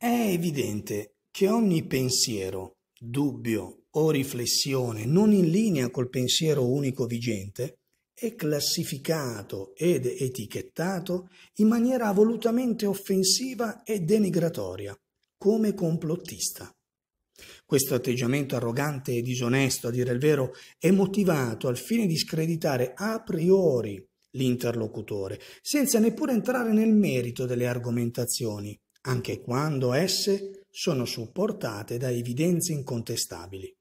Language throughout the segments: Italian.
È evidente che ogni pensiero, dubbio o riflessione non in linea col pensiero unico vigente è classificato ed etichettato in maniera volutamente offensiva e denigratoria, come complottista. Questo atteggiamento arrogante e disonesto, a dire il vero, è motivato al fine di screditare a priori l'interlocutore, senza neppure entrare nel merito delle argomentazioni, anche quando esse sono supportate da evidenze incontestabili.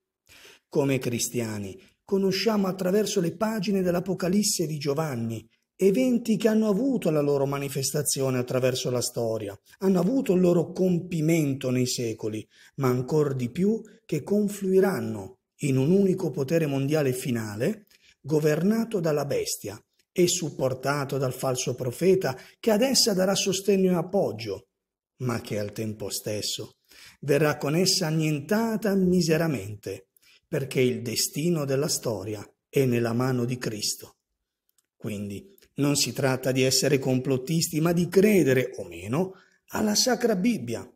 Come cristiani, conosciamo attraverso le pagine dell'Apocalisse di Giovanni eventi che hanno avuto la loro manifestazione attraverso la storia, hanno avuto il loro compimento nei secoli, ma ancor di più che confluiranno in un unico potere mondiale finale, governato dalla bestia e supportato dal falso profeta che ad essa darà sostegno e appoggio, ma che al tempo stesso verrà con essa annientata miseramente, perché il destino della storia è nella mano di Cristo. Quindi non si tratta di essere complottisti, ma di credere o meno alla Sacra Bibbia.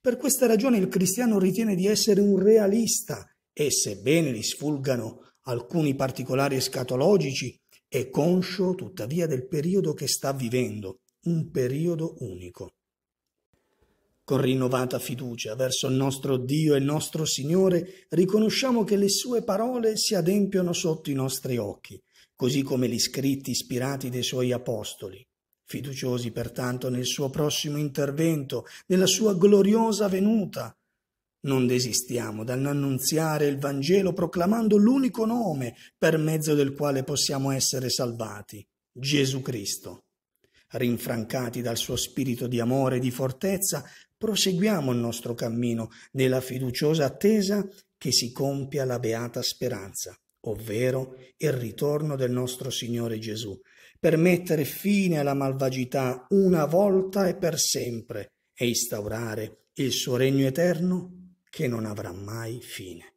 Per questa ragione il cristiano ritiene di essere un realista e sebbene gli sfulgano alcuni particolari escatologici, è conscio tuttavia del periodo che sta vivendo, un periodo unico. Con rinnovata fiducia verso il nostro Dio e nostro Signore riconosciamo che le sue parole si adempiono sotto i nostri occhi, così come gli scritti ispirati dei suoi apostoli. Fiduciosi pertanto nel suo prossimo intervento, nella sua gloriosa venuta, non desistiamo dall'annunziare il Vangelo proclamando l'unico nome per mezzo del quale possiamo essere salvati, Gesù Cristo. Rinfrancati dal suo spirito di amore e di fortezza, proseguiamo il nostro cammino nella fiduciosa attesa che si compia la beata speranza, ovvero il ritorno del nostro Signore Gesù, per mettere fine alla malvagità una volta e per sempre e instaurare il suo regno eterno che non avrà mai fine.